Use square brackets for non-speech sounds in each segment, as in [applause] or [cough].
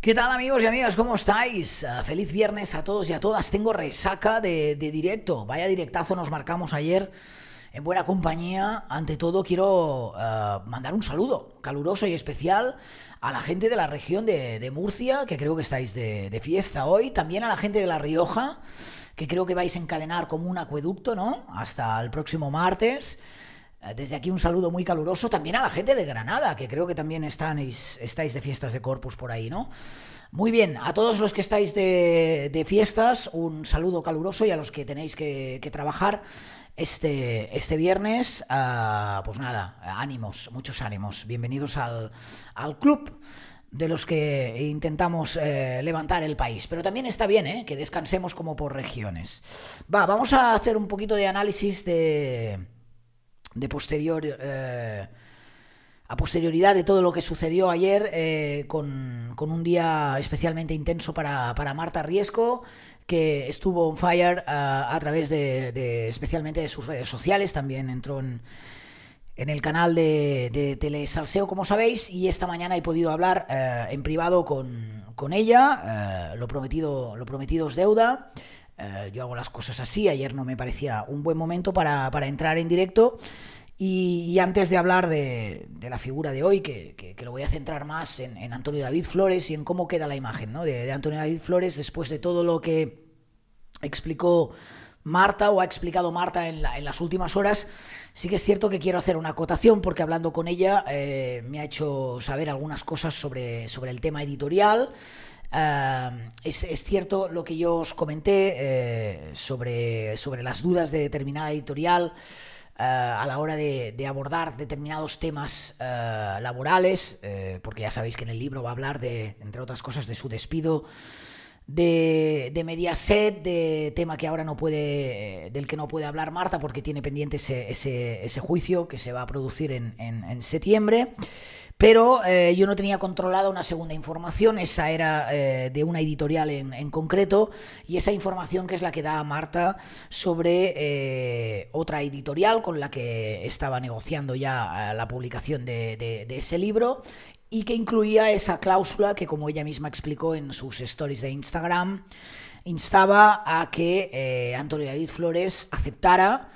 ¿Qué tal amigos y amigas? ¿Cómo estáis? Ah, feliz viernes a todos y a todas. Tengo resaca de, directo. Vaya directazo nos marcamos ayer en buena compañía. Ante todo quiero ah, mandar un saludo caluroso y especial a la gente de la región de, Murcia, que creo que estáis de, de, fiesta hoy. También a la gente de La Rioja, que creo que vais a encadenar como un acueducto, ¿no? Hasta el próximo martes. Desde aquí un saludo muy caluroso también a la gente de Granada, que creo que también estáis, de fiestas de Corpus por ahí, ¿no? Muy bien, a todos los que estáis de, fiestas, un saludo caluroso y a los que tenéis que, trabajar este, este viernes, ah, pues nada, ánimos, muchos ánimos. Bienvenidos al, club de los que intentamos eh, levantar el país. Pero también está bien ¿eh? que descansemos como por regiones. Va, vamos a hacer un poquito de análisis de de posterior eh, a posterioridad de todo lo que sucedió ayer eh, con, con, un día especialmente intenso para, para, Marta Riesco que estuvo on fire eh, a, través de, especialmente de sus redes sociales también entró en, en el canal de, de Telesalseo, como sabéis, y esta mañana he podido hablar en privado con, con ella, lo, prometido, lo prometido es deuda, eh, yo hago las cosas así, ayer no me parecía un buen momento para, entrar en directo. Y, antes de hablar de, la figura de hoy, que, lo voy a centrar más en, Antonio David Flores y en cómo queda la imagen ¿no? de, Antonio David Flores después de todo lo que explicó Marta o ha explicado Marta en, las últimas horas, sí que es cierto que quiero hacer una acotación porque hablando con ella eh, me ha hecho saber algunas cosas sobre el tema editorial, es, cierto lo que yo os comenté eh, sobre, sobre las dudas de determinada editorial eh, a la hora de, abordar determinados temas eh, laborales, porque ya sabéis que en el libro va a hablar de, entre otras cosas, de su despido. De, de Mediaset, de tema que ahora no puede, del que no puede hablar Marta porque tiene pendiente ese, ese, juicio que se va a producir en septiembre. Pero eh, yo no tenía controlada una segunda información, esa era eh, de una editorial en, concreto, y esa información que es la que da Marta sobre eh, otra editorial con la que estaba negociando ya la publicación de, ese libro y que incluía esa cláusula que, como ella misma explicó en sus stories de Instagram, instaba a que Antonio David Flores aceptara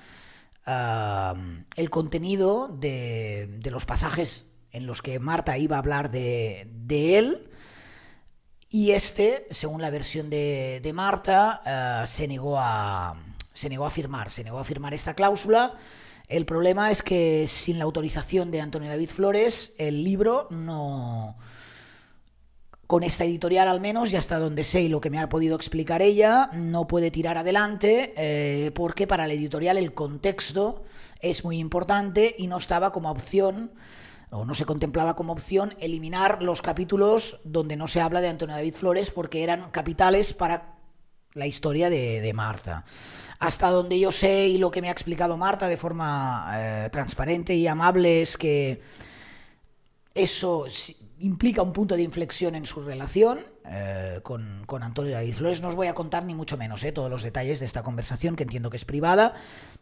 ah, el contenido de los pasajes en los que Marta iba a hablar de, él. Y este, según la versión de, Marta, eh, se, negó a, firmar, se negó a firmar esta cláusula. El problema es que sin la autorización de Antonio David Flores, el libro no, con esta editorial al menos, y hasta donde sé y lo que me ha podido explicar ella, no puede tirar adelante eh, porque para la editorial el contexto es muy importante y no estaba como opción o no se contemplaba como opción eliminar los capítulos donde no se habla de Antonio David Flores porque eran capitales para la historia de, Marta. Hasta donde yo sé y lo que me ha explicado Marta de forma eh, transparente y amable es que eso implica un punto de inflexión en su relación eh, con, Antonio David Flores. No os voy a contar ni mucho menos eh, todos los detalles de esta conversación, que entiendo que es privada,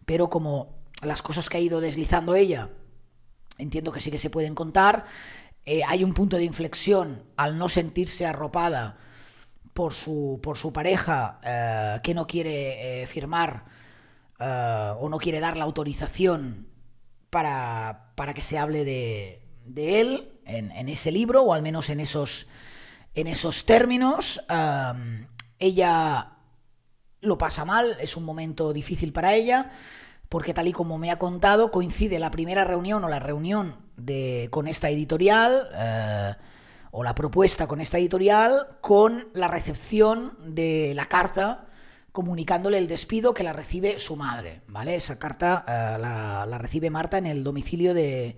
pero como las cosas que ha ido deslizando ella entiendo que sí que se pueden contar. Eh, hay un punto de inflexión al no sentirse arropada por su, por su pareja eh, que no quiere eh, firmar o no quiere dar la autorización para, que se hable de, él en, en, ese libro, o al menos en esos, en esos términos. ella lo pasa mal, es un momento difícil para ella porque tal y como me ha contado, coincide la primera reunión o la reunión de, con esta editorial, eh, o la propuesta con esta editorial, con la recepción de la carta comunicándole el despido que la recibe su madre, ¿vale? Esa carta eh, la, la, recibe Marta en el domicilio de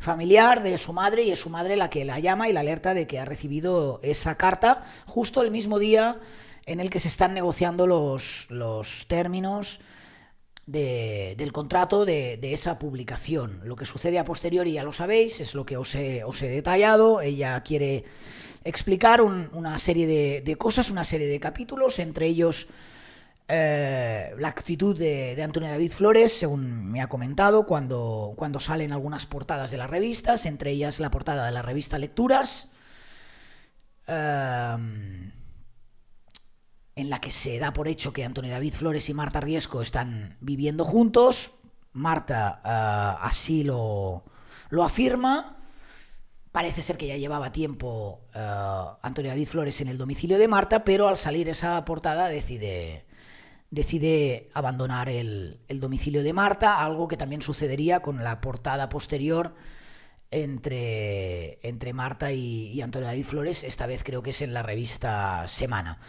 familiar de su madre y es su madre la que la llama y la alerta de que ha recibido esa carta justo el mismo día en el que se están negociando los, los términos del contrato de, esa publicación. Lo que sucede a posteriori ya lo sabéis, es lo que os he, detallado. Ella quiere explicar una serie de, cosas, una serie de capítulos, entre ellos eh, la actitud de, Antonio David Flores, según me ha comentado, cuando, salen algunas portadas de las revistas, entre ellas la portada de la revista Lecturas. Eh, en la que se da por hecho que Antonio David Flores y Marta Riesco están viviendo juntos. Marta eh, así lo, afirma. Parece ser que ya llevaba tiempo eh, Antonio David Flores en el domicilio de Marta, pero al salir esa portada decide, decide abandonar el, domicilio de Marta, algo que también sucedería con la portada posterior entre, entre Marta y Antonio David Flores, esta vez creo que es en la revista Semana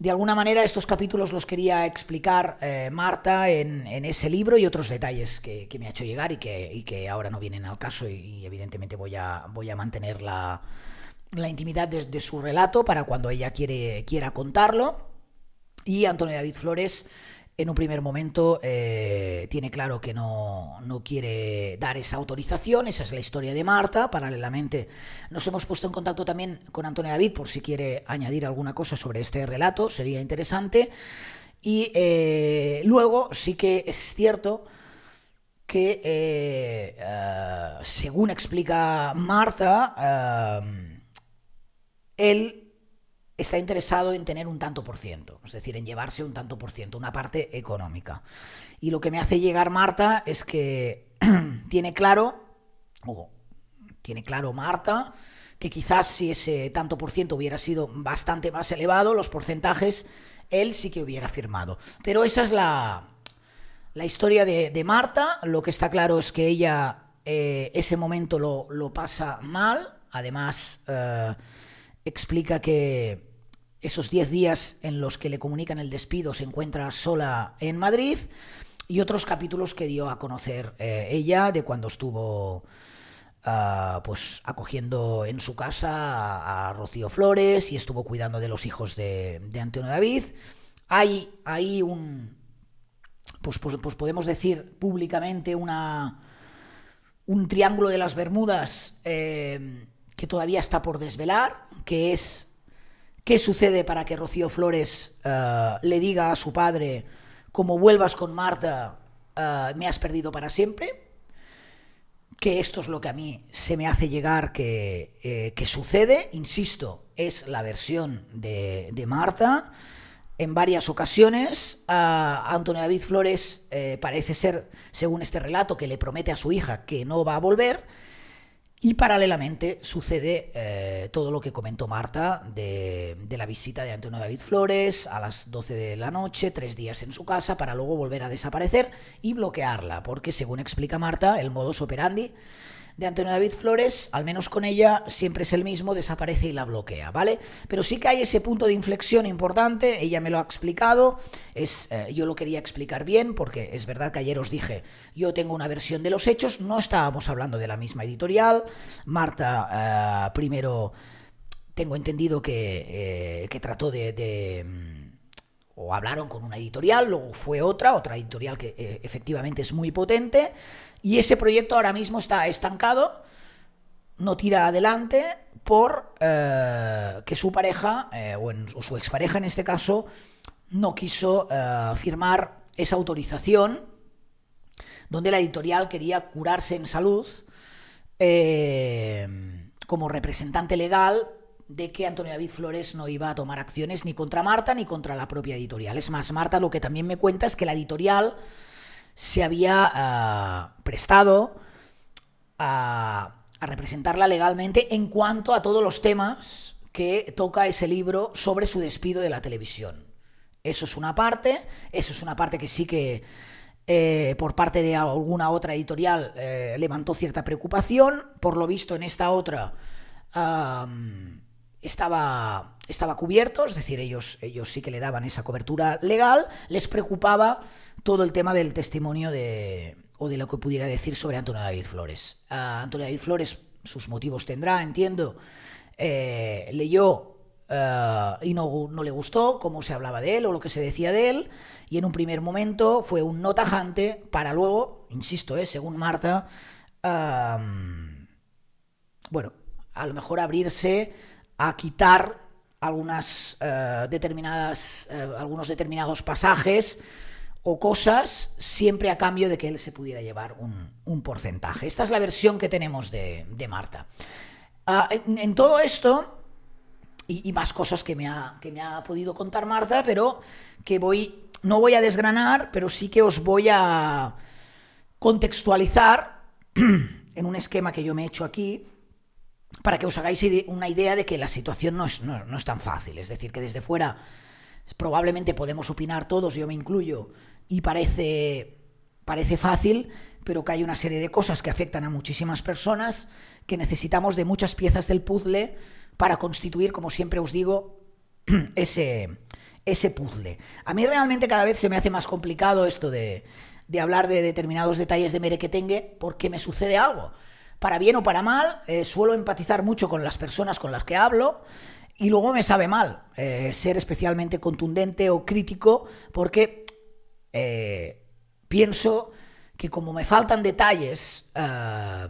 de alguna manera estos capítulos los quería explicar eh, Marta en, ese libro y otros detalles que, me ha hecho llegar y que, ahora no vienen al caso y, evidentemente voy a, voy a mantener la, intimidad de, su relato para cuando ella quiera contarlo. Y Antonio David Flores en un primer momento eh, tiene claro que no, quiere dar esa autorización, esa es la historia de Marta. Paralelamente nos hemos puesto en contacto también con Antonio David por si quiere añadir alguna cosa sobre este relato, sería interesante. Y eh, luego sí que es cierto que, eh, según explica Marta, él está interesado en tener un tanto por ciento, es decir, en llevarse un tanto por ciento, una parte económica. Y lo que me hace llegar Marta es que [clears throat] tiene claro, o tiene claro Marta, que quizás si ese tanto por ciento hubiera sido bastante más elevado, los porcentajes, él sí que hubiera firmado. Pero esa es la, historia de, Marta. Lo que está claro es que ella eh, ese momento lo, pasa mal. Además, eh, explica que esos 10 días en los que le comunican el despido se encuentra sola en Madrid y otros capítulos que dio a conocer eh, ella de cuando estuvo ah, pues acogiendo en su casa a, Rocío Flores y estuvo cuidando de los hijos de, Antonio David. Hay, ahí un, pues, pues, pues, podemos decir públicamente una, un triángulo de las Bermudas eh, que todavía está por desvelar, que es ¿Qué sucede para que Rocío Flores eh, le diga a su padre, como vuelvas con Marta, eh, me has perdido para siempre? Que esto es lo que a mí se me hace llegar que, eh, sucede, insisto, es la versión de, de Marta. En varias ocasiones, Antonio David Flores parece ser, según este relato, que le promete a su hija que no va a volver y paralelamente sucede eh, todo lo que comentó Marta de, de, la visita de Antonio David Flores a las 12 de la noche, tres días en su casa, para luego volver a desaparecer y bloquearla, porque según explica Marta, el modus operandi de Antonio David Flores, al menos con ella, siempre es el mismo, desaparece y la bloquea, ¿vale? Pero sí que hay ese punto de inflexión importante, ella me lo ha explicado, es, eh, yo lo quería explicar bien, porque es verdad que ayer os dije, yo tengo una versión de los hechos, no estábamos hablando de la misma editorial, Marta eh, primero tengo entendido que, eh, trató de, mm, o hablaron con una editorial, luego fue otra, otra editorial que efectivamente es muy potente, y ese proyecto ahora mismo está estancado, no tira adelante por eh, que su pareja, eh, o, en, su expareja en este caso, no quiso eh, firmar esa autorización donde la editorial quería curarse en salud como representante legal de que Antonio David Flores no iba a tomar acciones ni contra Marta ni contra la propia editorial. Es más, Marta lo que también me cuenta es que la editorial se había ah, prestado a, representarla legalmente en cuanto a todos los temas que toca ese libro sobre su despido de la televisión. Eso es una parte, eso es una parte que sí que eh, por parte de alguna otra editorial eh, levantó cierta preocupación. Por lo visto en esta otra estaba, estaba cubierto, es decir, ellos, ellos sí que le daban esa cobertura legal, les preocupaba todo el tema del testimonio de, o de lo que pudiera decir sobre Antonio David Flores. Antonio David Flores sus motivos tendrá, entiendo. Eh, leyó eh, y no, le gustó cómo se hablaba de él o lo que se decía de él, y en un primer momento fue un no tajante para luego, insisto, es eh, según Marta, bueno, a lo mejor abrirse a quitar algunas determinadas, algunos determinados pasajes o cosas siempre a cambio de que él se pudiera llevar un, porcentaje. Esta es la versión que tenemos de, Marta. Ah, en, todo esto, y, más cosas que me, ha, que me, ha, podido contar Marta, pero que voy, no voy a desgranar, pero sí que os voy a contextualizar [clears throat] en un esquema que yo me he hecho aquí, para que os hagáis una idea de que la situación no es, no es tan fácil. Es decir, que desde fuera probablemente podemos opinar todos, yo me incluyo, y parece, parece fácil, pero que hay una serie de cosas que afectan a muchísimas personas, que necesitamos de muchas piezas del puzzle para constituir, como siempre os digo, [clears throat] ese, ese puzzle. A mí realmente cada vez se me hace más complicado esto de, hablar de determinados detalles de merequetengue porque me sucede algo. Para bien o para mal, eh, suelo empatizar mucho con las personas con las que hablo y luego me sabe mal eh, ser especialmente contundente o crítico porque eh, pienso que como me faltan detalles, eh,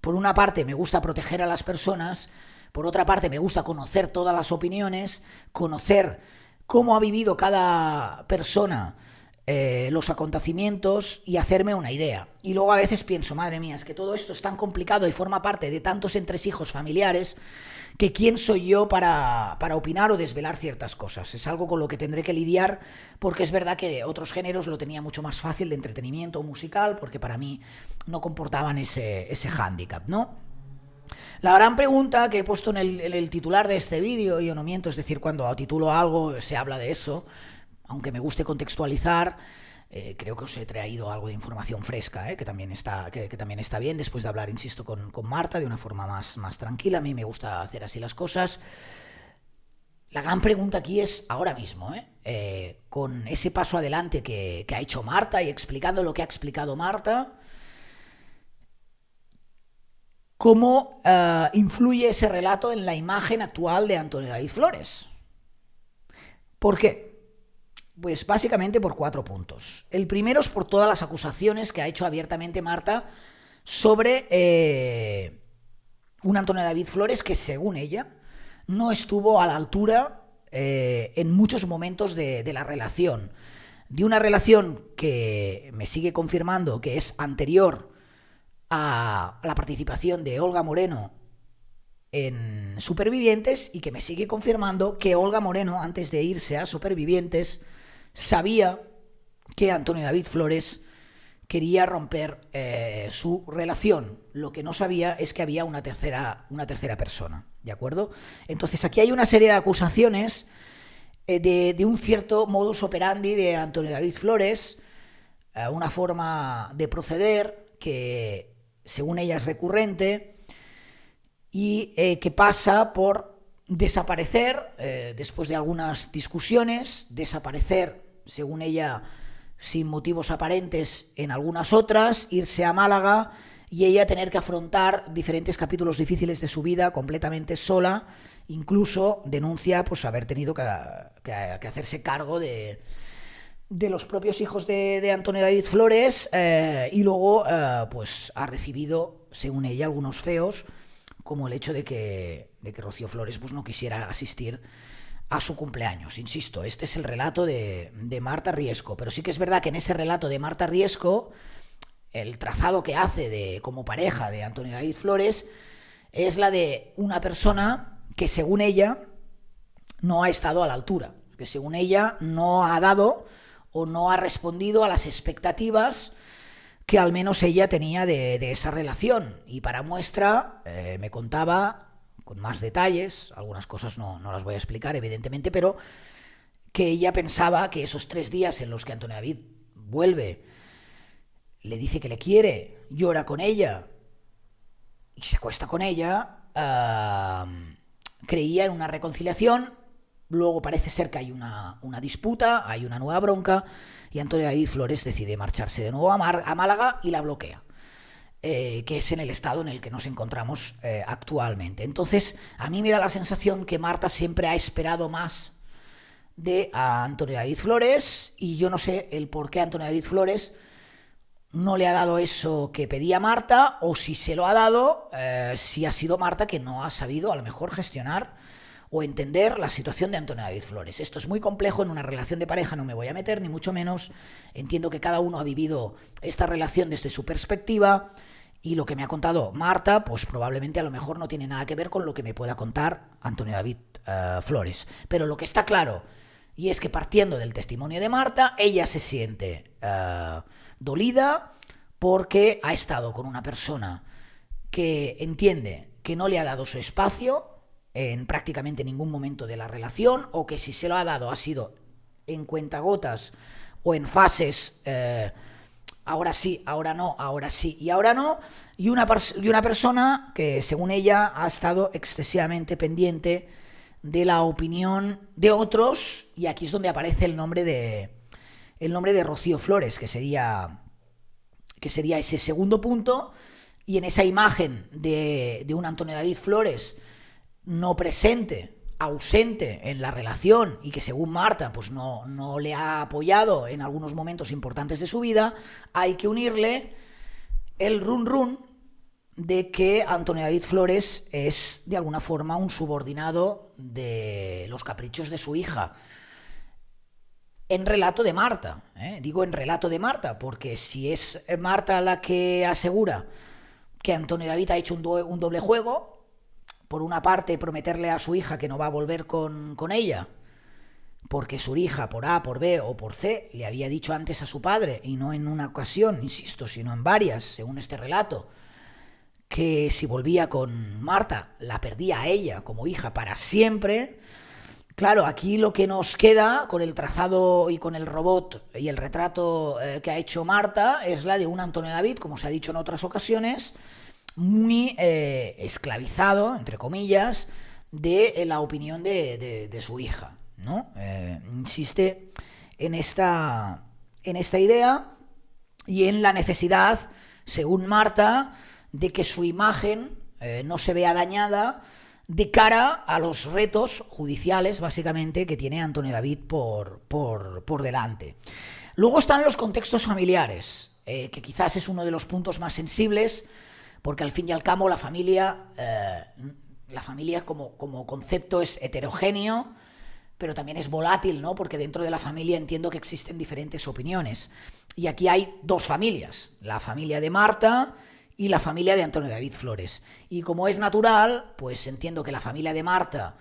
por una parte me gusta proteger a las personas, por otra parte me gusta conocer todas las opiniones, conocer cómo ha vivido cada persona eh, los acontecimientos y hacerme una idea. Y luego a veces pienso, madre mía, es que todo esto es tan complicado y forma parte de tantos entresijos familiares que quién soy yo para, opinar o desvelar ciertas cosas. Es algo con lo que tendré que lidiar porque es verdad que otros géneros lo tenía mucho más fácil de entretenimiento musical porque para mí no comportaban ese, ese hándicap, ¿no? La gran pregunta que he puesto en el, en el titular de este vídeo, yo no miento, es decir, cuando titulo algo se habla de eso, aunque me guste contextualizar, eh, creo que os he traído algo de información fresca, eh, que, también está, que, también está bien, después de hablar, insisto, con, Marta de una forma más, más tranquila. A mí me gusta hacer así las cosas. La gran pregunta aquí es ahora mismo, eh, con ese paso adelante que, ha hecho Marta y explicando lo que ha explicado Marta, ¿cómo influye ese relato en la imagen actual de Antonio David Flores? ¿Por qué? Pues básicamente por cuatro puntos. El primero es por todas las acusaciones que ha hecho abiertamente Marta sobre eh, un Antonio David Flores que, según ella, no estuvo a la altura eh, en muchos momentos de la relación. De una relación que me sigue confirmando que es anterior a la participación de Olga Moreno en Supervivientes y que me sigue confirmando que Olga Moreno, antes de irse a Supervivientes, sabía que Antonio David Flores quería romper eh, su relación. Lo que no sabía es que había una tercera, una tercera persona, ¿de acuerdo? Entonces aquí hay una serie de acusaciones eh, de, un cierto modus operandi de Antonio David Flores, eh, una forma de proceder que, según ella, es recurrente y que pasa por desaparecer, después de algunas discusiones, desaparecer según ella, sin motivos aparentes en algunas otras, irse a Málaga y ella tener que afrontar diferentes capítulos difíciles de su vida completamente sola, incluso denuncia pues haber tenido que, hacerse cargo de, de los propios hijos de, Antonio David Flores eh, y luego eh, pues ha recibido, según ella, algunos feos, como el hecho de que, de que Rocío Flores pues, no quisiera asistir a su cumpleaños. Insisto, este es el relato de, de, Marta Riesco, pero sí que es verdad que en ese relato de Marta Riesco, el trazado que hace de, como pareja de Antonio David Flores es la de una persona que según ella no ha estado a la altura, que según ella no ha dado o no ha respondido a las expectativas que al menos ella tenía de, esa relación. Y para muestra, eh, me contaba con más detalles, algunas cosas no, las voy a explicar, evidentemente, pero que ella pensaba que esos tres días en los que Antonio David vuelve, le dice que le quiere, llora con ella y se acuesta con ella, creía en una reconciliación, luego parece ser que hay una, disputa, hay una nueva bronca y Antonio David Flores decide marcharse de nuevo a Málaga y la bloquea. Eh, que es en el estado en el que nos encontramos eh, actualmente. Entonces, a mí me da la sensación que Marta siempre ha esperado más de Antonio David Flores y yo no sé el por qué Antonio David Flores no le ha dado eso que pedía Marta o si se lo ha dado, eh, si ha sido Marta que no ha sabido a lo mejor gestionar o entender la situación de Antonio David Flores. Esto es muy complejo en una relación de pareja, no me voy a meter, ni mucho menos. Entiendo que cada uno ha vivido esta relación desde su perspectiva. Y lo que me ha contado Marta, pues probablemente a lo mejor no tiene nada que ver con lo que me pueda contar Antonio David eh, Flores. Pero lo que está claro, y es que partiendo del testimonio de Marta, ella se siente eh, dolida porque ha estado con una persona que entiende que no le ha dado su espacio en prácticamente ningún momento de la relación o que si se lo ha dado ha sido en cuentagotas o en fases... Eh, ahora sí, ahora no, ahora sí y ahora no, y una, una persona que, según ella, ha estado excesivamente pendiente de la opinión de otros, y aquí es donde aparece el nombre de, el nombre de Rocío Flores, que sería, que sería ese segundo punto, y en esa imagen de, de un Antonio David Flores no presente ausente en la relación y que según Marta pues no, no le ha apoyado en algunos momentos importantes de su vida, hay que unirle el run run de que Antonio David Flores es de alguna forma un subordinado de los caprichos de su hija. En relato de Marta, ¿eh? digo en relato de Marta, porque si es Marta la que asegura que Antonio David ha hecho un doble juego, por una parte, prometerle a su hija que no va a volver con, con ella, porque su hija, por A, por B o por C, le había dicho antes a su padre, y no en una ocasión, insisto, sino en varias, según este relato, que si volvía con Marta, la perdía a ella como hija para siempre. Claro, aquí lo que nos queda con el trazado y con el robot y el retrato eh, que ha hecho Marta es la de un Antonio David, como se ha dicho en otras ocasiones, muy eh, esclavizado, entre comillas, de eh, la opinión de, su hija, ¿no? Eh, insiste en esta, en esta idea y en la necesidad, según Marta, de que su imagen no se vea dañada de cara a los retos judiciales, básicamente, que tiene Antonio David por, por, por delante. Luego están los contextos familiares, que quizás es uno de los puntos más sensibles porque al fin y al cabo la familia, eh, la familia como, concepto es heterogéneo, pero también es volátil, ¿no? Porque dentro de la familia entiendo que existen diferentes opiniones. Y aquí hay dos familias, la familia de Marta y la familia de Antonio David Flores. Y como es natural, pues entiendo que la familia de Marta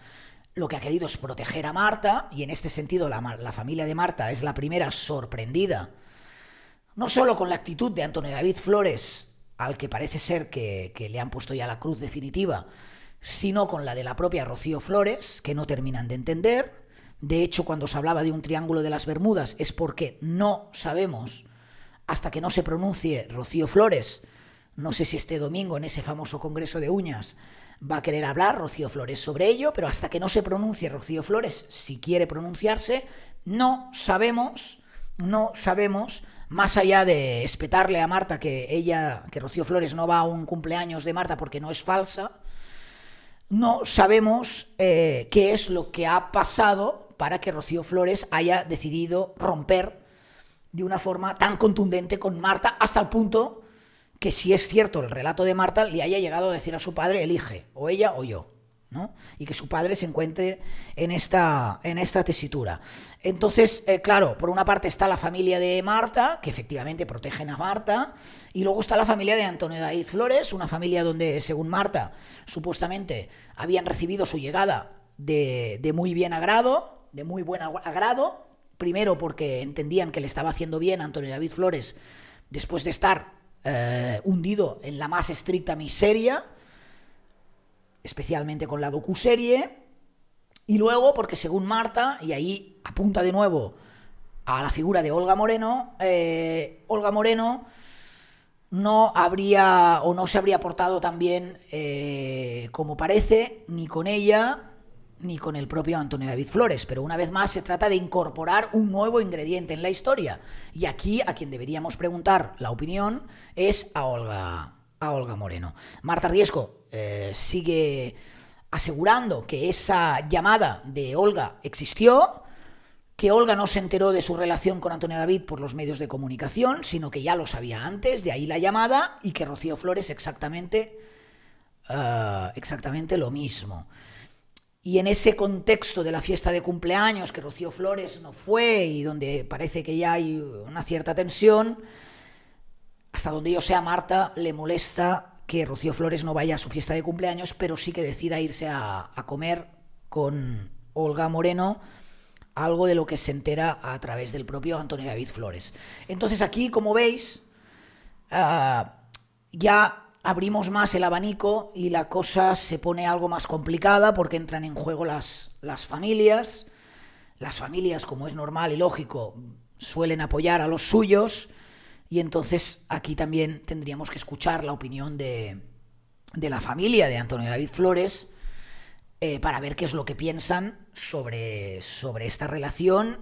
lo que ha querido es proteger a Marta, y en este sentido la, la familia de Marta es la primera sorprendida, no solo con la actitud de Antonio David Flores al que parece ser que, le han puesto ya la cruz definitiva, sino con la de la propia Rocío Flores, que no terminan de entender. De hecho, cuando se hablaba de un triángulo de las Bermudas es porque no sabemos, hasta que no se pronuncie Rocío Flores, no sé si este domingo en ese famoso Congreso de Uñas va a querer hablar Rocío Flores sobre ello, pero hasta que no se pronuncie Rocío Flores, si quiere pronunciarse, no sabemos, no sabemos más allá de espetarle a Marta que ella, que Rocío Flores no va a un cumpleaños de Marta porque no es falsa, no sabemos eh, qué es lo que ha pasado para que Rocío Flores haya decidido romper de una forma tan contundente con Marta hasta el punto que si es cierto el relato de Marta le haya llegado a decir a su padre elige o ella o yo. Y que su padre se encuentre en esta, en esta tesitura. Entonces, eh, claro, por una parte está la familia de Marta, que efectivamente protegen a Marta, y luego está la familia de Antonio David Flores, una familia donde, según Marta, supuestamente habían recibido su llegada de, muy bien agrado, de muy buen agrado, primero porque entendían que le estaba haciendo bien a Antonio David Flores después de estar eh, hundido en la más estricta miseria, especialmente con la docuserie, y luego porque según Marta, y ahí apunta de nuevo a la figura de Olga Moreno, eh, Olga Moreno no habría o no se habría portado tan bien eh, como parece, ni con ella ni con el propio Antonio David Flores, pero una vez más se trata de incorporar un nuevo ingrediente en la historia. Y aquí a quien deberíamos preguntar la opinión es a Olga Olga Moreno. Marta Riesco eh, sigue asegurando que esa llamada de Olga existió, que Olga no se enteró de su relación con Antonio David por los medios de comunicación, sino que ya lo sabía antes, de ahí la llamada, y que Rocío Flores exactamente, eh, exactamente lo mismo. Y en ese contexto de la fiesta de cumpleaños, que Rocío Flores no fue y donde parece que ya hay una cierta tensión, hasta donde yo sea, Marta le molesta que Rocío Flores no vaya a su fiesta de cumpleaños, pero sí que decida irse a, comer con Olga Moreno, algo de lo que se entera a través del propio Antonio David Flores. Entonces aquí, como veis, ah, ya abrimos más el abanico y la cosa se pone algo más complicada porque entran en juego las familias. Las familias, como es normal y lógico, suelen apoyar a los suyos y entonces aquí también tendríamos que escuchar la opinión de, la familia de Antonio David Flores eh, para ver qué es lo que piensan sobre, sobre esta relación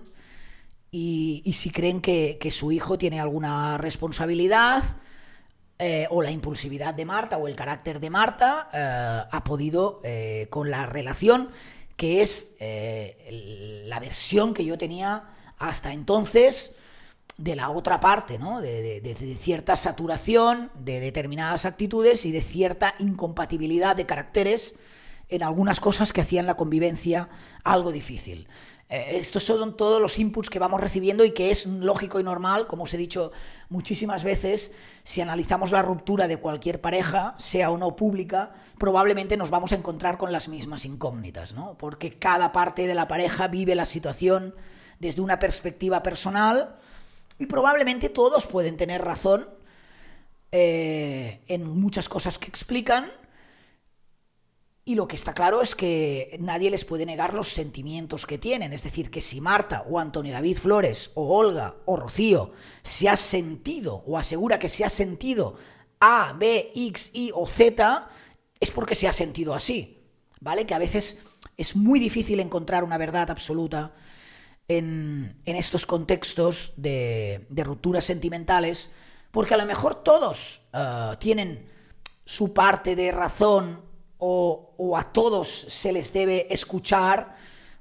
y, si creen que, su hijo tiene alguna responsabilidad eh, o la impulsividad de Marta o el carácter de Marta eh, ha podido con la relación que es la versión que yo tenía hasta entonces de la otra parte, ¿no? de, cierta saturación de determinadas actitudes y de cierta incompatibilidad de caracteres en algunas cosas que hacían la convivencia algo difícil. Eh, estos son todos los inputs que vamos recibiendo y que es lógico y normal, como os he dicho muchísimas veces, si analizamos la ruptura de cualquier pareja, sea o no pública, probablemente nos vamos a encontrar con las mismas incógnitas, ¿no? Porque cada parte de la pareja vive la situación desde una perspectiva personal, y probablemente todos pueden tener razón eh, en muchas cosas que explican. Y lo que está claro es que nadie les puede negar los sentimientos que tienen. Es decir, que si Marta o Antonio David Flores o Olga o Rocío se ha sentido o asegura que se ha sentido A, B, X, Y o Z, es porque se ha sentido así. ¿Vale? Que a veces es muy difícil encontrar una verdad absoluta en, estos contextos de, rupturas sentimentales, porque a lo mejor todos eh, tienen su parte de razón o, a todos se les debe escuchar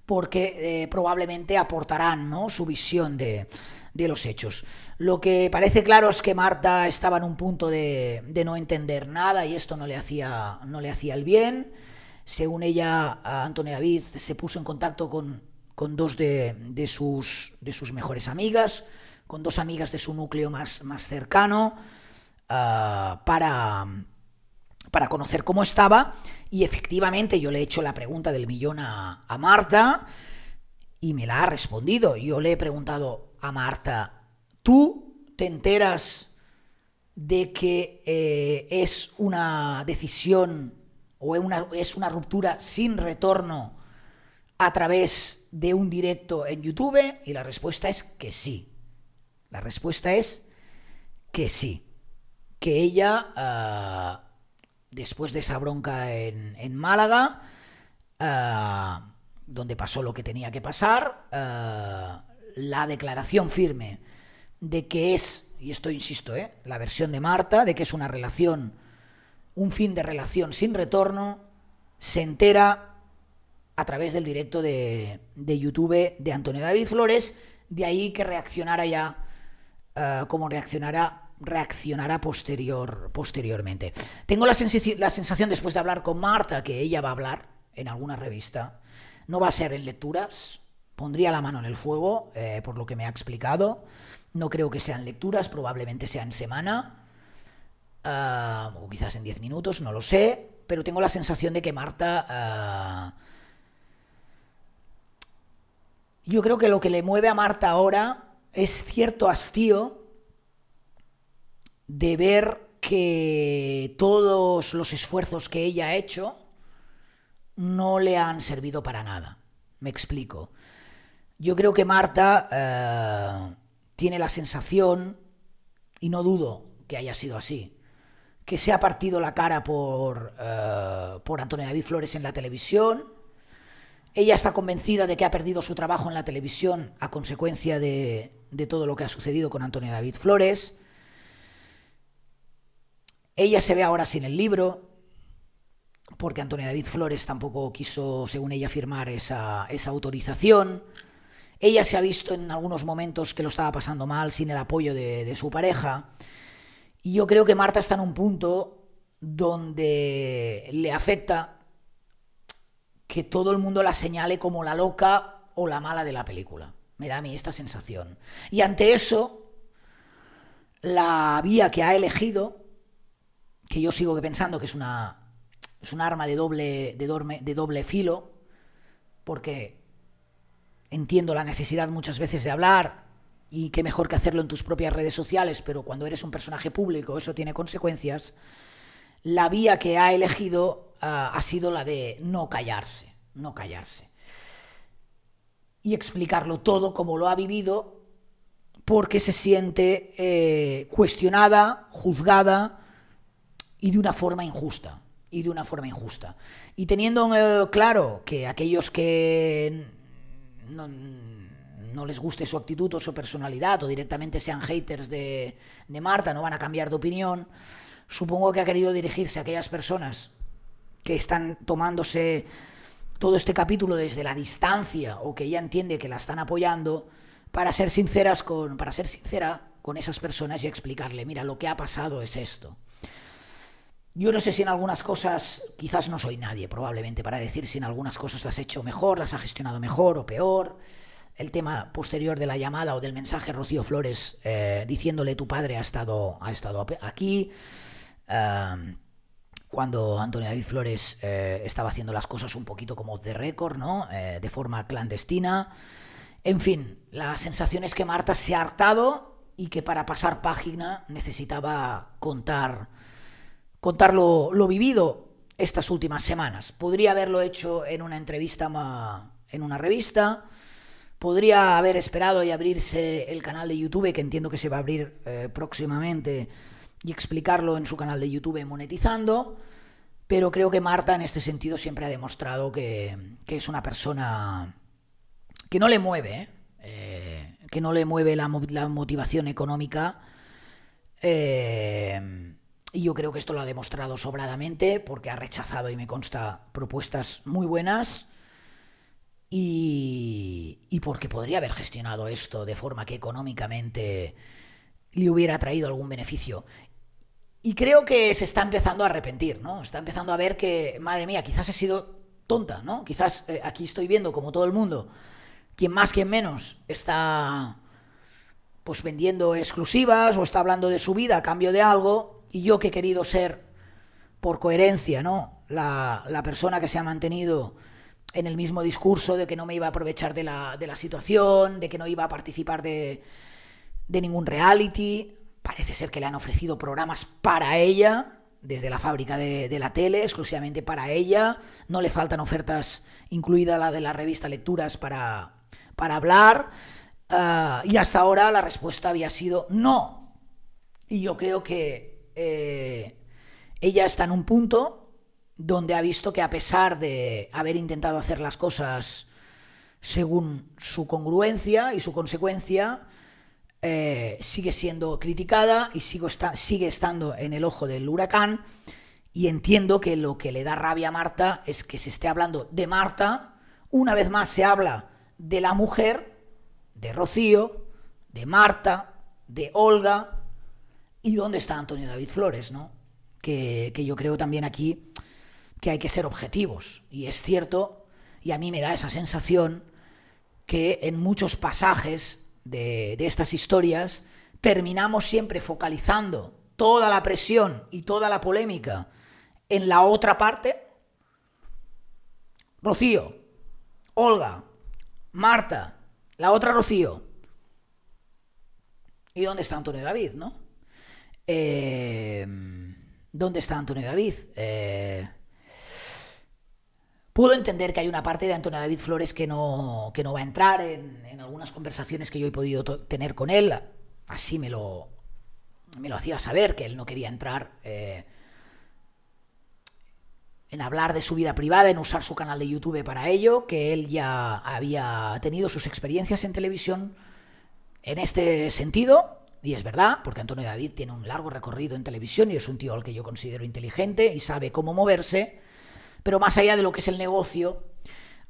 porque eh, probablemente aportarán su visión de, los hechos. Lo que parece claro es que Marta estaba en un punto de, no entender nada y esto no le hacía, no le hacía el bien. Según ella, Antonio David se puso en contacto con con dos de, sus, mejores amigas, con dos amigas de su núcleo más, cercano, ah, para, para conocer cómo estaba. Y efectivamente yo le he hecho la pregunta del millón a, Marta y me la ha respondido. Yo le he preguntado a Marta, ¿tú te enteras de que eh, es una decisión o es una, es una ruptura sin retorno a través de un directo en YouTube? Y la respuesta es que sí. La respuesta es que sí. Que ella, ah, después de esa bronca en, Málaga, ah, donde pasó lo que tenía que pasar, ah, la declaración firme de que es, y esto insisto, eh, la versión de Marta, de que es una relación, un fin de relación sin retorno, se entera a través del directo de, YouTube de Antonio David Flores, de ahí que reaccionara ya eh, como reaccionará reaccionará posterior, posteriormente. Tengo la, la sensación, después de hablar con Marta, que ella va a hablar en alguna revista. No va a ser en lecturas, pondría la mano en el fuego, eh, por lo que me ha explicado. No creo que sean lecturas, probablemente sea en semana, eh, o quizás en 10 minutos, no lo sé, pero tengo la sensación de que Marta... Yo creo que lo que le mueve a Marta ahora es cierto hastío de ver que todos los esfuerzos que ella ha hecho no le han servido para nada. Me explico. Yo creo que Marta eh, tiene la sensación, y no dudo que haya sido así, que se ha partido la cara por, eh, por Antonio David Flores en la televisión, ella está convencida de que ha perdido su trabajo en la televisión a consecuencia de, todo lo que ha sucedido con Antonio David Flores. Ella se ve ahora sin el libro, porque Antonio David Flores tampoco quiso, según ella, firmar esa, autorización. Ella se ha visto en algunos momentos que lo estaba pasando mal sin el apoyo de su pareja. Y yo creo que Marta está en un punto donde le afecta que todo el mundo la señale como la loca o la mala de la película. Me da a mí esta sensación. Y ante eso, la vía que ha elegido, que yo sigo pensando que es una es un arma de doble, de, de doble filo, porque entiendo la necesidad muchas veces de hablar y qué mejor que hacerlo en tus propias redes sociales, pero cuando eres un personaje público eso tiene consecuencias. La vía que ha elegido Ah, ha sido la de no callarse, no callarse. Y explicarlo todo como lo ha vivido porque se siente eh, cuestionada, juzgada y de una forma injusta. Y de una forma injusta. Y teniendo eh, claro que aquellos que no, les guste su actitud o su personalidad o directamente sean haters de Marta, no van a cambiar de opinión, supongo que ha querido dirigirse a aquellas personas que están tomándose todo este capítulo desde la distancia o que ella entiende que la están apoyando, para ser sinceras con, para ser sincera con esas personas y explicarle, mira, lo que ha pasado es esto. Yo no sé si en algunas cosas, quizás no soy nadie probablemente para decir si en algunas cosas las he hecho mejor, las ha gestionado mejor o peor. El tema posterior de la llamada o del mensaje Rocío Flores eh, diciéndole tu padre ha estado, ha estado aquí cuando Antonio David Flores eh, estaba haciendo las cosas un poquito como de récord, ¿no? Eh, de forma clandestina. En fin, la sensación es que Marta se ha hartado y que para pasar página necesitaba contar, contar lo, lo vivido estas últimas semanas. Podría haberlo hecho en una entrevista en una revista, podría haber esperado y abrirse el canal de YouTube, que entiendo que se va a abrir eh, próximamente y explicarlo en su canal de YouTube monetizando, pero creo que Marta en este sentido siempre ha demostrado que, es una persona que no le mueve, ¿eh? Eh, que no le mueve la, motivación económica. Eh, y yo creo que esto lo ha demostrado sobradamente porque ha rechazado, y me consta, propuestas muy buenas. Y, y porque podría haber gestionado esto de forma que económicamente le hubiera traído algún beneficio. Y creo que se está empezando a arrepentir, ¿no? Está empezando a ver que, madre mía, quizás he sido tonta, ¿no? Quizás eh, aquí estoy viendo, como todo el mundo, quien más, quien menos, está pues vendiendo exclusivas o está hablando de su vida a cambio de algo, y yo que he querido ser, por coherencia, ¿no? La, la persona que se ha mantenido en el mismo discurso de que no me iba a aprovechar de la, de la situación, de que no iba a participar de, de ningún reality, Parece ser que le han ofrecido programas para ella, desde la fábrica de, la tele, exclusivamente para ella. No le faltan ofertas, incluida la de la revista Lecturas, para, para hablar. Ah, y hasta ahora la respuesta había sido no. Y yo creo que eh, ella está en un punto donde ha visto que a pesar de haber intentado hacer las cosas según su congruencia y su consecuencia, eh, sigue siendo criticada y sigue estando en el ojo del huracán. Y entiendo que lo que le da rabia a Marta es que se esté hablando de Marta. Una vez más se habla de la mujer, de Rocío, de Marta, de Olga. ¿Y dónde está Antonio David Flores? ¿no? que yo creo también aquí que hay que ser objetivos. Y es cierto, y a mí me da esa sensación que en muchos pasajes de, estas historias, terminamos siempre focalizando toda la presión y toda la polémica en la otra parte. Rocío, Olga, Marta, la otra Rocío. ¿Y dónde está Antonio David, no? Eh, ¿Dónde está Antonio David? Eh, Pudo entender que hay una parte de Antonio David Flores que no, que no va a entrar en, algunas conversaciones que yo he podido tener con él. Así me lo, me lo hacía saber, que él no quería entrar eh, en hablar de su vida privada, en usar su canal de YouTube para ello, que él ya había tenido sus experiencias en televisión en este sentido, y es verdad, porque Antonio David tiene un largo recorrido en televisión y es un tío al que yo considero inteligente y sabe cómo moverse, pero más allá de lo que es el negocio,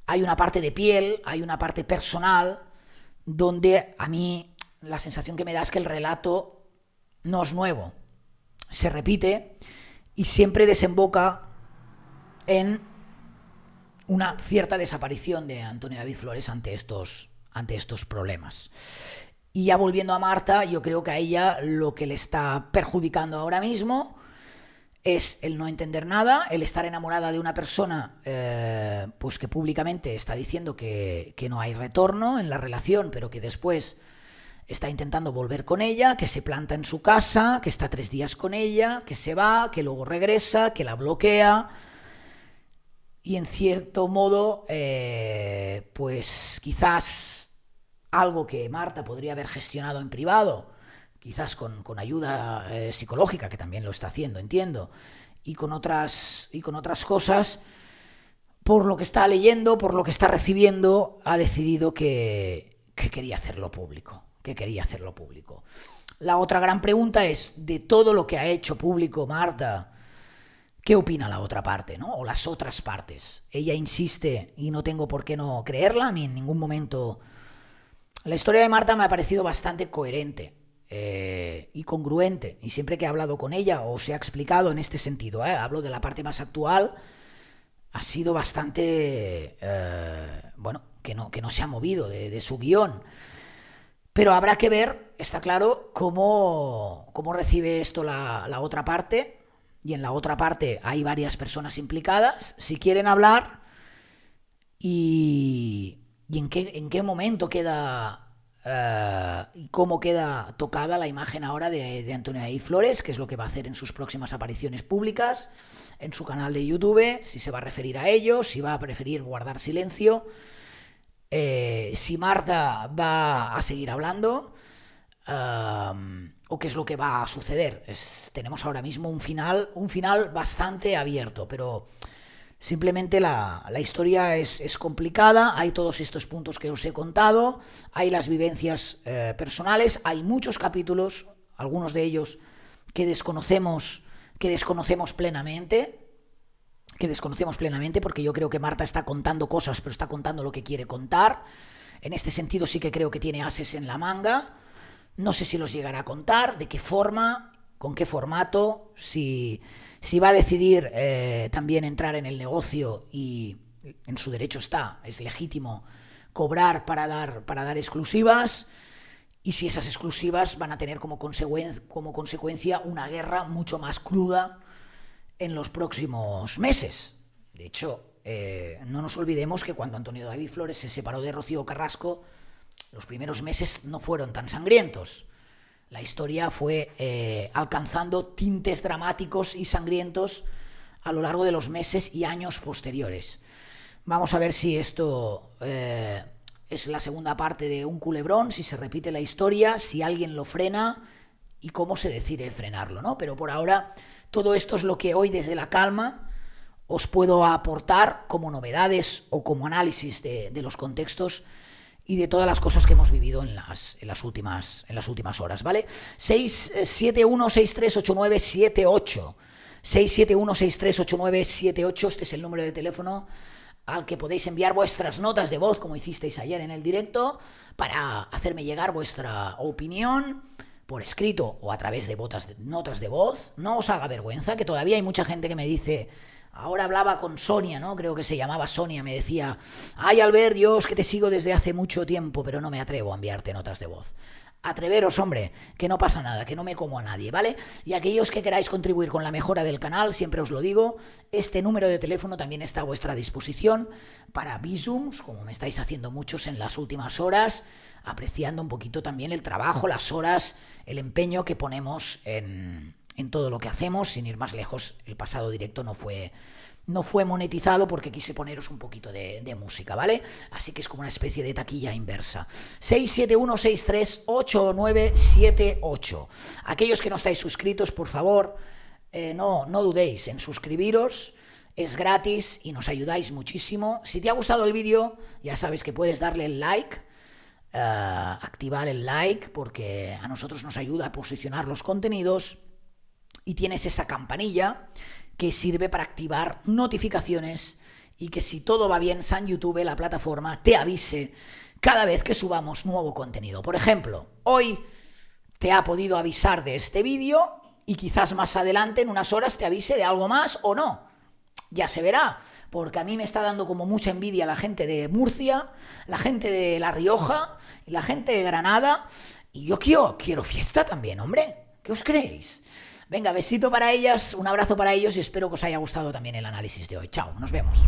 hay una parte de piel, hay una parte personal, donde a mí la sensación que me da es que el relato no es nuevo, se repite y siempre desemboca en una cierta desaparición de Antonio David Flores ante estos, ante estos problemas. Y ya volviendo a Marta, yo creo que a ella lo que le está perjudicando ahora mismo es el no entender nada, el estar enamorada de una persona eh, pues que públicamente está diciendo que, no hay retorno en la relación, pero que después está intentando volver con ella, que se planta en su casa, que está tres días con ella, que se va, que luego regresa, que la bloquea. Y en cierto modo, eh, pues quizás algo que Marta podría haber gestionado en privado, quizás con, ayuda eh, psicológica, que también lo está haciendo, entiendo, y con otras, y con otras cosas, por lo que está leyendo, por lo que está recibiendo, ha decidido que, quería hacerlo público, que quería hacerlo público. La otra gran pregunta es, de todo lo que ha hecho público Marta, ¿qué opina la otra parte, O las otras partes. Ella insiste, y no tengo por qué no creerla, ni en ningún momento... La historia de Marta me ha parecido bastante coherente y eh, congruente. Y siempre que he hablado con ella o se ha explicado en este sentido, eh, hablo de la parte más actual, ha sido bastante, eh, bueno, que no, que no se ha movido de, su guión. Pero habrá que ver, está claro, cómo, recibe esto la, otra parte. Y en la otra parte hay varias personas implicadas. Si quieren hablar, y, en, en, qué, momento queda Ah, y cómo queda tocada la imagen ahora de, Antonio Flores, qué es lo que va a hacer en sus próximas apariciones públicas, en su canal de YouTube, si se va a referir a ello, si va a preferir guardar silencio, eh, si Marta va a seguir hablando, o qué es lo que va a suceder. tenemos ahora mismo un final, un final bastante abierto, pero Simplemente la, la historia es, complicada, hay todos estos puntos que os he contado, hay las vivencias eh, personales, hay muchos capítulos, algunos de ellos que desconocemos, que desconocemos plenamente, que desconocemos plenamente, porque yo creo que Marta está contando cosas, pero está contando lo que quiere contar. En este sentido sí que creo que tiene ases en la manga. No sé si los llegará a contar, de qué forma con qué formato, si, va a decidir eh, también entrar en el negocio y en su derecho está, es legítimo cobrar para dar, para dar exclusivas y si esas exclusivas van a tener como, consecuencia, como consecuencia una guerra mucho más cruda en los próximos meses. De hecho, eh, no nos olvidemos que cuando Antonio David Flores se separó de Rocío Carrasco, los primeros meses no fueron tan sangrientos la historia fue eh, alcanzando tintes dramáticos y sangrientos a lo largo de los meses y años posteriores. Vamos a ver si esto eh, es la segunda parte de un culebrón, si se repite la historia, si alguien lo frena y cómo se decide frenarlo, ¿no? Pero por ahora todo esto es lo que hoy desde la calma os puedo aportar como novedades o como análisis de los contextos y de todas las cosas que hemos vivido en las, últimas, en las últimas horas, ¿vale? 78 671 671-6389-78, este es el número de teléfono al que podéis enviar vuestras notas de voz, como hicisteis ayer en el directo, para hacerme llegar vuestra opinión por escrito o a través de, de notas de voz. No os haga vergüenza, que todavía hay mucha gente que me dice Ahora hablaba con Sonia, ¿no? Creo que se llamaba Sonia, me decía, ay Albert, Dios, que te sigo desde hace mucho tiempo, pero no me atrevo a enviarte notas de voz. Atreveros, hombre, que no pasa nada, que no me como a nadie, ¿vale? Y aquellos que queráis contribuir con la mejora del canal, siempre os lo digo, este número de teléfono también está a vuestra disposición para visums, como me estáis haciendo muchos en las últimas horas, apreciando un poquito también el trabajo, las horas, el empeño que ponemos en, en todo lo que hacemos. Sin ir más lejos, el pasado directo no fue, no fue monetizado porque quise poneros un poquito de, música, ¿vale? Así que es como una especie de taquilla inversa. 671 671638978. Aquellos que no estáis suscritos, por favor, eh, no, no dudéis en suscribiros. Es gratis y nos ayudáis muchísimo. Si te ha gustado el vídeo, ya sabes que puedes darle el like. Eh, activar el like porque a nosotros nos ayuda a posicionar los contenidos y tienes esa campanilla que sirve para activar notificaciones y que si todo va bien, San YouTube, la plataforma, te avise cada vez que subamos nuevo contenido. Por ejemplo, hoy te ha podido avisar de este vídeo y quizás más adelante, en unas horas, te avise de algo más o no. Ya se verá, porque a mí me está dando como mucha envidia la gente de Murcia, la gente de La Rioja, la gente de Granada, y yo quiero, quiero fiesta también, hombre. ¿Qué os creéis? Venga, besito para ellas, un abrazo para ellos y espero que os haya gustado también el análisis de hoy. Chao, nos vemos.